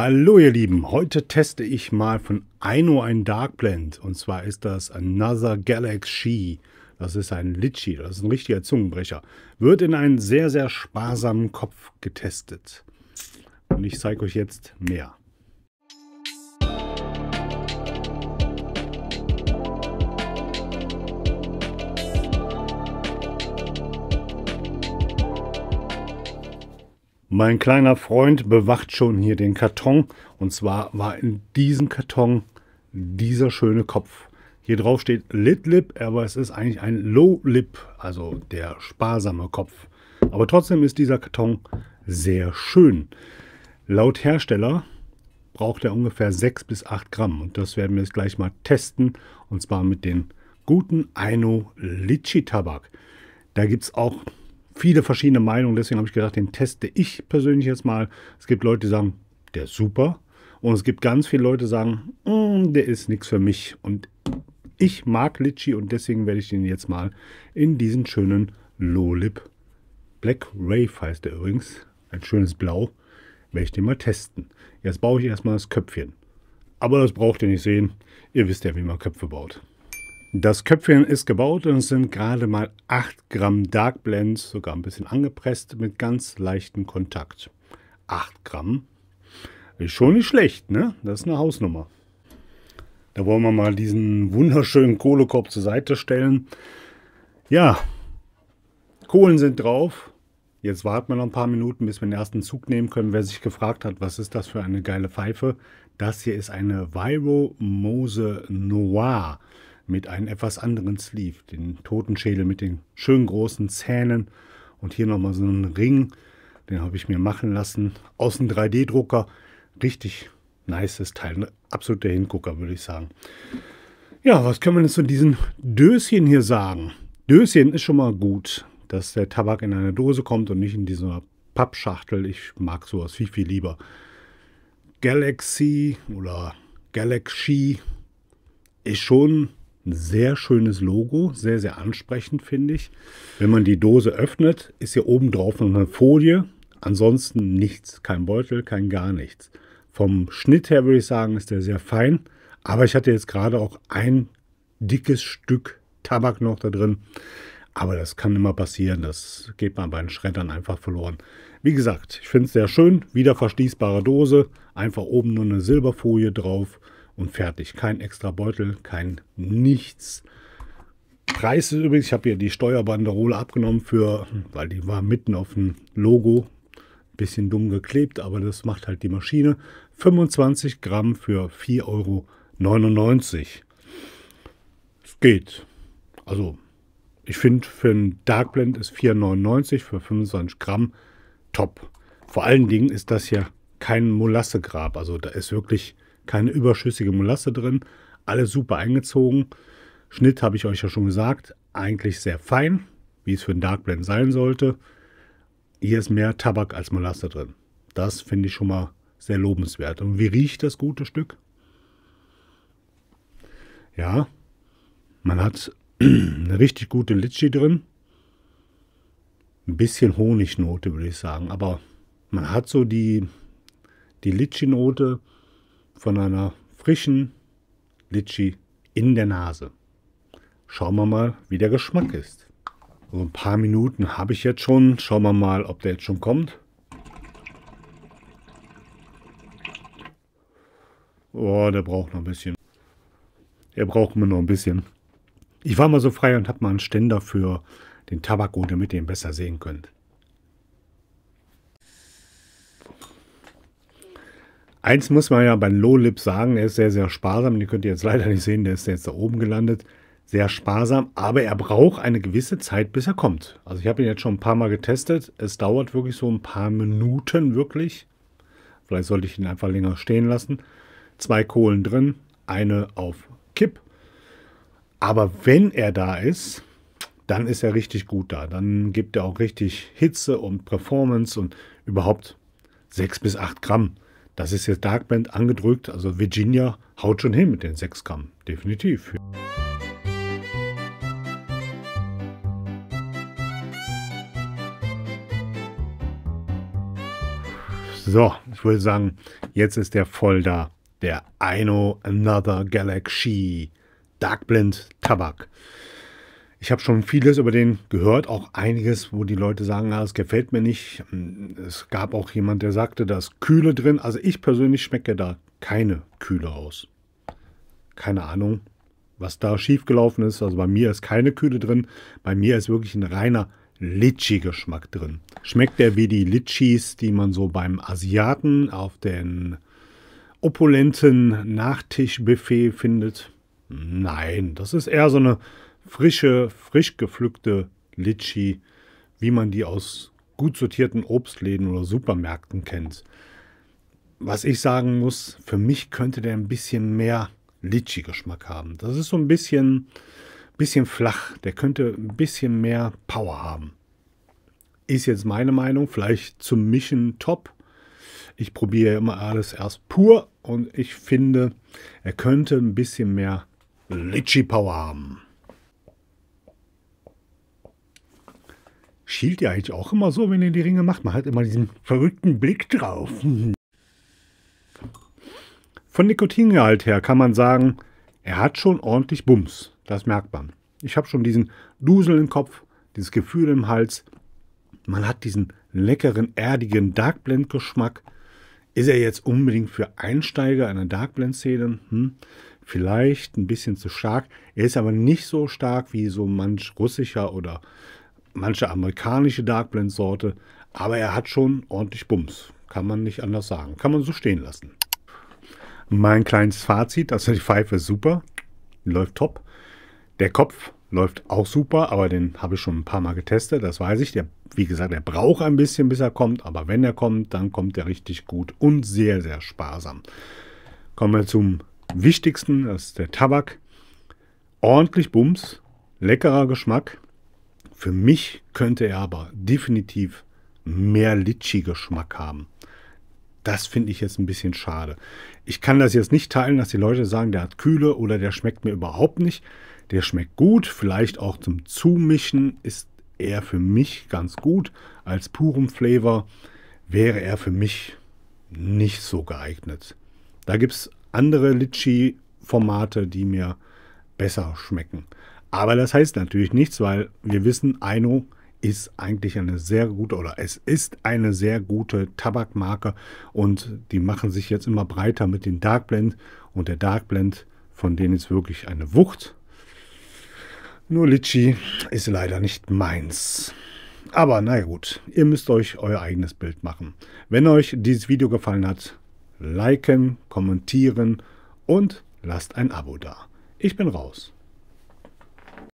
Hallo ihr Lieben, heute teste ich mal von Aino ein Dark Blend und zwar ist das Another Galaxy. Das ist ein Litchi, das ist ein richtiger Zungenbrecher. Wird in einem sehr, sehr sparsamen Kopf getestet. Und ich zeige euch jetzt mehr. Mein kleiner Freund bewacht schon hier den Karton und zwar war in diesem Karton dieser schöne Kopf. Hier drauf steht Lit Lip, aber es ist eigentlich ein Low Lip, also der sparsame Kopf. Aber trotzdem ist dieser Karton sehr schön. Laut Hersteller braucht er ungefähr 6 bis 8 Gramm und das werden wir jetzt gleich mal testen und zwar mit dem guten Aino Litchi Tabak. Da gibt es auch viele verschiedene Meinungen. Deswegen habe ich gedacht, den teste ich persönlich jetzt mal. Es gibt Leute, die sagen, der ist super. Und es gibt ganz viele Leute, die sagen, mm, der ist nichts für mich. Und ich mag Litchi und deswegen werde ich den jetzt mal in diesen schönen Lolip Black Wave heißt der übrigens. Ein schönes Blau. Werde ich den mal testen. Jetzt baue ich erstmal das Köpfchen. Aber das braucht ihr nicht sehen. Ihr wisst ja, wie man Köpfe baut. Das Köpfchen ist gebaut und es sind gerade mal 8 Gramm Dark Blends, sogar ein bisschen angepresst, mit ganz leichtem Kontakt. 8 Gramm ist schon nicht schlecht, ne? Das ist eine Hausnummer. Da wollen wir mal diesen wunderschönen Kohlekorb zur Seite stellen. Ja, Kohlen sind drauf. Jetzt warten wir noch ein paar Minuten, bis wir den ersten Zug nehmen können. Wer sich gefragt hat, was ist das für eine geile Pfeife? Das hier ist eine Viro Mose Noir mit einem etwas anderen Sleeve, den Totenschädel mit den schönen großen Zähnen und hier nochmal so einen Ring, den habe ich mir machen lassen, aus dem 3D-Drucker, richtig nices Teil, ne? absolut der Hingucker, würde ich sagen. Ja, was können wir denn zu diesen Döschen hier sagen? Döschen ist schon mal gut, dass der Tabak in einer Dose kommt und nicht in dieser Pappschachtel. Ich mag sowas viel, viel lieber. Galaxy oder Galaxy ist schon ein sehr schönes Logo, sehr, sehr ansprechend, finde ich. Wenn man die Dose öffnet, ist hier oben drauf noch eine Folie. Ansonsten nichts, kein Beutel, kein gar nichts. Vom Schnitt her würde ich sagen, ist der sehr fein. Aber ich hatte jetzt gerade auch ein dickes Stück Tabak noch da drin. Aber das kann immer passieren. Das geht man bei den Schreddern einfach verloren. Wie gesagt, ich finde es sehr schön. Wieder verschließbare Dose. Einfach oben nur eine Silberfolie drauf und fertig. Kein extra Beutel, kein nichts. Preis ist übrigens, ich habe hier die Steuerbanderole abgenommen für, weil die war mitten auf dem Logo. Bisschen dumm geklebt, aber das macht halt die Maschine. 25 Gramm für 4,99 Euro. Es geht. Also, ich finde, für ein Dark Blend ist 4,99 Euro für 25 Gramm top. Vor allen Dingen ist das ja kein Molassegrab. Also, da ist wirklich keine überschüssige Molasse drin, alles super eingezogen. Schnitt habe ich euch ja schon gesagt, eigentlich sehr fein, wie es für ein Dark Blend sein sollte. Hier ist mehr Tabak als Molasse drin. Das finde ich schon mal sehr lobenswert. Und wie riecht das gute Stück? Ja, man hat eine richtig gute Litschi drin. Ein bisschen Honignote, würde ich sagen. Aber man hat so die, die Litschi-Note, von einer frischen Litschi in der Nase. Schauen wir mal, wie der Geschmack ist. So ein paar Minuten habe ich jetzt schon. Schauen wir mal, ob der jetzt schon kommt. Oh, der braucht noch ein bisschen. Er braucht mir noch ein bisschen. Ich war mal so frei und habe mal einen Ständer für den Tabak, damit ihr ihn besser sehen könnt. Eins muss man ja bei Lolip sagen, er ist sehr, sehr sparsam. Die könnt ihr jetzt leider nicht sehen, der ist jetzt da oben gelandet. Sehr sparsam, aber er braucht eine gewisse Zeit, bis er kommt. Also ich habe ihn jetzt schon ein paar Mal getestet. Es dauert wirklich so ein paar Minuten, wirklich. Vielleicht sollte ich ihn einfach länger stehen lassen. Zwei Kohlen drin, eine auf Kipp. Aber wenn er da ist, dann ist er richtig gut da. Dann gibt er auch richtig Hitze und Performance und überhaupt 6 bis 8 Gramm. Das ist jetzt Dark Darkband angedrückt, also Virginia haut schon hin mit den Gramm, definitiv. So, ich würde sagen, jetzt ist der voll da. Der I know Another Galaxy Dark Blend Tabak. Ich habe schon vieles über den gehört, auch einiges, wo die Leute sagen, na, ah, das gefällt mir nicht. Es gab auch jemand, der sagte, da ist Kühle drin. Also ich persönlich schmecke da keine Kühle aus. Keine Ahnung, was da schiefgelaufen ist. Also bei mir ist keine Kühle drin. Bei mir ist wirklich ein reiner Litschi-Geschmack drin. Schmeckt der wie die Litschis, die man so beim Asiaten auf den opulenten Nachtischbuffet findet? Nein, das ist eher so eine frische, frisch gepflückte Litschi, wie man die aus gut sortierten Obstläden oder Supermärkten kennt. Was ich sagen muss, für mich könnte der ein bisschen mehr Litschi-Geschmack haben. Das ist so ein bisschen, bisschen flach. Der könnte ein bisschen mehr Power haben. Ist jetzt meine Meinung, vielleicht zum Mischen top. Ich probiere immer alles erst pur und ich finde, er könnte ein bisschen mehr Litschi-Power haben. Schielt ihr eigentlich auch immer so, wenn ihr die Ringe macht? Man hat immer diesen verrückten Blick drauf. Von Nikotingehalt her kann man sagen, er hat schon ordentlich Bums. Das merkt man. Ich habe schon diesen Dusel im Kopf, dieses Gefühl im Hals. Man hat diesen leckeren, erdigen darkblend Geschmack. Ist er jetzt unbedingt für Einsteiger einer darkblend Szene? Hm? Vielleicht ein bisschen zu stark. Er ist aber nicht so stark wie so manch russischer oder manche amerikanische Dark Blend Sorte, aber er hat schon ordentlich Bums. Kann man nicht anders sagen. Kann man so stehen lassen. Mein kleines Fazit, also die Pfeife ist super, läuft top. Der Kopf läuft auch super, aber den habe ich schon ein paar Mal getestet, das weiß ich. Der, wie gesagt, der braucht ein bisschen, bis er kommt, aber wenn er kommt, dann kommt er richtig gut und sehr, sehr sparsam. Kommen wir zum wichtigsten, das ist der Tabak. Ordentlich Bums, leckerer Geschmack, für mich könnte er aber definitiv mehr Litschi-Geschmack haben. Das finde ich jetzt ein bisschen schade. Ich kann das jetzt nicht teilen, dass die Leute sagen, der hat Kühle oder der schmeckt mir überhaupt nicht. Der schmeckt gut, vielleicht auch zum Zumischen ist er für mich ganz gut. Als purem Flavor wäre er für mich nicht so geeignet. Da gibt es andere Litschi-Formate, die mir besser schmecken. Aber das heißt natürlich nichts, weil wir wissen, Aino ist eigentlich eine sehr gute oder es ist eine sehr gute Tabakmarke und die machen sich jetzt immer breiter mit den Dark Blend und der Dark Blend von denen ist wirklich eine Wucht. Nur Litchi ist leider nicht meins. Aber naja gut, ihr müsst euch euer eigenes Bild machen. Wenn euch dieses Video gefallen hat, liken, kommentieren und lasst ein Abo da. Ich bin raus.